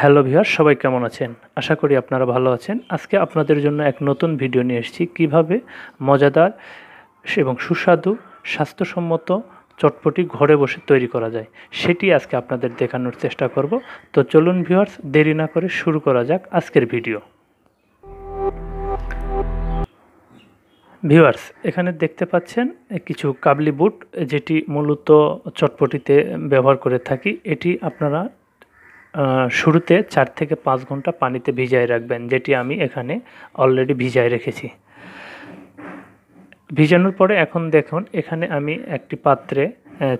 hello ভিহার সবাই কেমন আছেন আশা করি আপনারা ভালো আছেন আজকে আপনাদের জন্য এক নতুন ভিডিও নিয়ে এসেছি কীভাবে মজাদার এবং সুস্বাদু স্বাস্থ্যসম্মত চটপটি ঘরে বসে তৈরি করা যায় সেটি আজকে আপনাদের দেখানোর চেষ্টা করব তো চলুন ভিউয়ার্স দেরি না করে শুরু করা যাক আজকের ভিডিও ভিউয়ার্স এখানে দেখতে পাচ্ছেন কিছু কাবলি বুট যেটি মূলত চটপটিতে ব্যবহার করে থাকি এটি আপনারা শুরুতে চার থেকে পাঁচ ঘন্টা পানিতে ভিজায় রাখবেন যেটি আমি এখানে অলরেডি ভিজায় রেখেছি ভিজানোর পরে এখন দেখুন এখানে আমি একটি পাত্রে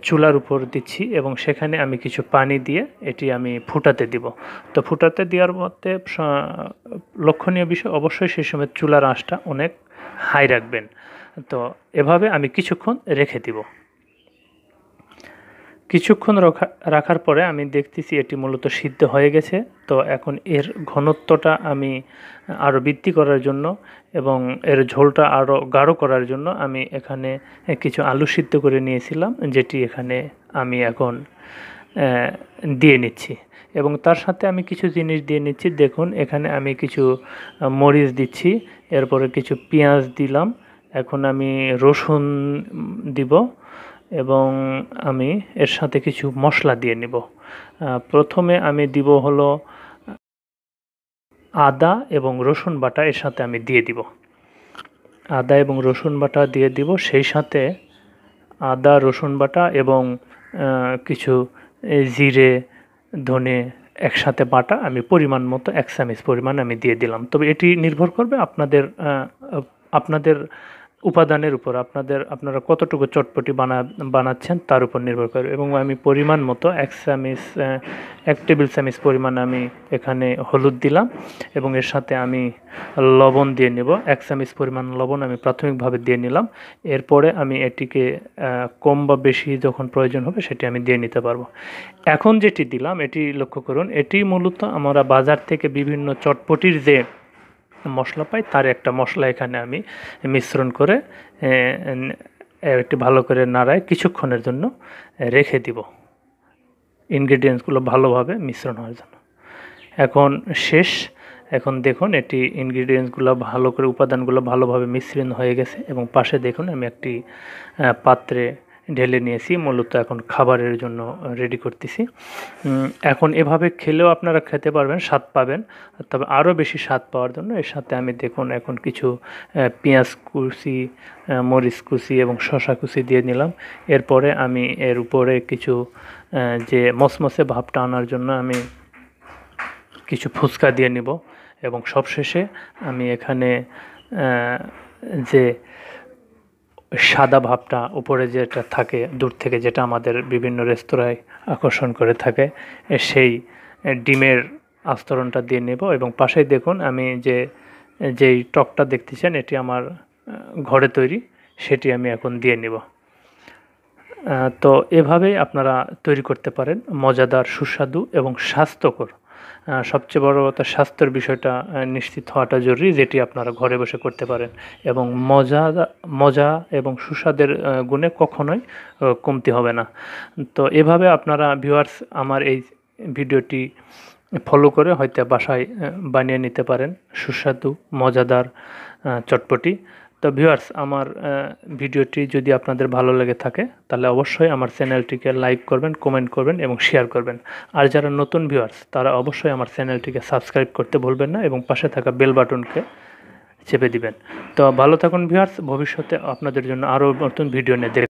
চুলার উপর দিচ্ছি এবং সেখানে আমি কিছু পানি দিয়ে এটি আমি ফুটাতে দিব তো ফুটাতে দেওয়ার মধ্যে লক্ষণীয় বিষয় অবশ্যই সেই সময় চুলার আঁশটা অনেক হাই রাখবেন তো এভাবে আমি কিছুক্ষণ রেখে দিব কিছুক্ষণ রাখা রাখার পরে আমি দেখতেছি এটি মূলত সিদ্ধ হয়ে গেছে তো এখন এর ঘনত্বটা আমি আরও বৃদ্ধি করার জন্য এবং এর ঝোলটা আরও গাঢ় করার জন্য আমি এখানে কিছু আলু সিদ্ধ করে নিয়েছিলাম যেটি এখানে আমি এখন দিয়ে নিচ্ছি এবং তার সাথে আমি কিছু জিনিস দিয়ে নিচ্ছি দেখুন এখানে আমি কিছু মরিচ দিচ্ছি এরপরে কিছু পেঁয়াজ দিলাম এখন আমি রসুন দিব এবং আমি এর সাথে কিছু মশলা দিয়ে নিব প্রথমে আমি দিব হলো আদা এবং রসুন বাটা এর সাথে আমি দিয়ে দিব আদা এবং রসুন বাটা দিয়ে দিব সেই সাথে আদা রসুন বাটা এবং কিছু জিরে ধনে একসাথে বাটা আমি পরিমাণ মতো এক চামচ পরিমাণ আমি দিয়ে দিলাম তবে এটি নির্ভর করবে আপনাদের আপনাদের উপাদানের উপর আপনাদের আপনারা কতটুকু চটপটি বানা বানাচ্ছেন তার উপর নির্ভর করে এবং আমি পরিমাণ মতো এক চামিচ এক টেবিল চামিচ পরিমাণ আমি এখানে হলুদ দিলাম এবং এর সাথে আমি লবণ দিয়ে নেব এক চামিচ পরিমাণ লবণ আমি প্রাথমিকভাবে দিয়ে নিলাম এরপরে আমি এটিকে কম বা বেশি যখন প্রয়োজন হবে সেটি আমি দিয়ে নিতে পারবো এখন যেটি দিলাম এটি লক্ষ্য করুন এটি মূলত আমরা বাজার থেকে বিভিন্ন চটপটির যে মশলা পাই তার একটা মশলা এখানে আমি মিশ্রণ করে একটি ভালো করে নাড়ায় কিছুক্ষণের জন্য রেখে দিব ইনগ্রিডিয়েন্টসগুলো ভালোভাবে মিশ্রণ হওয়ার জন্য এখন শেষ এখন দেখুন এটি ইনগ্রিডিয়েন্টসগুলো ভালো করে উপাদানগুলো ভালোভাবে মিশ্রণ হয়ে গেছে এবং পাশে দেখুন আমি একটি পাত্রে ঢেলে নিয়েছি মূলত এখন খাবারের জন্য রেডি করতেছি এখন এভাবে খেলেও আপনারা খেতে পারবেন স্বাদ পাবেন তবে আরও বেশি স্বাদ পাওয়ার জন্য এর সাথে আমি দেখুন এখন কিছু পেঁয়াজ কুচি মরিচ কুচি এবং শশা কুচি দিয়ে নিলাম এরপরে আমি এর উপরে কিছু যে মসমসে ভাবটা আনার জন্য আমি কিছু ফুচকা দিয়ে নিব এবং সবশেষে আমি এখানে যে সাদা ভাবটা উপরে যেটা থাকে দূর থেকে যেটা আমাদের বিভিন্ন রেস্তোরাঁয় আকর্ষণ করে থাকে সেই ডিমের আস্তরণটা দিয়ে নেব এবং পাশেই দেখুন আমি যে যেই টকটা দেখতেছেন এটি আমার ঘরে তৈরি সেটি আমি এখন দিয়ে নেব তো এভাবেই আপনারা তৈরি করতে পারেন মজাদার সুস্বাদু এবং স্বাস্থ্যকর সবচেয়ে বড় কথা স্বাস্থ্যের বিষয়টা নিশ্চিত হওয়াটা জরুরি যেটি আপনারা ঘরে বসে করতে পারেন এবং মজা মজা এবং সুস্বাদের গুণে কখনোই কমতি হবে না তো এভাবে আপনারা ভিউয়ার্স আমার এই ভিডিওটি ফলো করে হয়তো বাসায় বানিয়ে নিতে পারেন সুস্বাদু মজাদার চটপটি তো ভিউয়ার্স আমার ভিডিওটি যদি আপনাদের ভালো লেগে থাকে তাহলে অবশ্যই আমার চ্যানেলটিকে লাইক করবেন কমেন্ট করবেন এবং শেয়ার করবেন আর যারা নতুন ভিউয়ার্স তারা অবশ্যই আমার চ্যানেলটিকে সাবস্ক্রাইব করতে ভুলবেন না এবং পাশে থাকা বেল বাটনকে চেপে দিবেন তো ভালো থাকুন ভিউয়ার্স ভবিষ্যতে আপনাদের জন্য আরও নতুন ভিডিও নিয়ে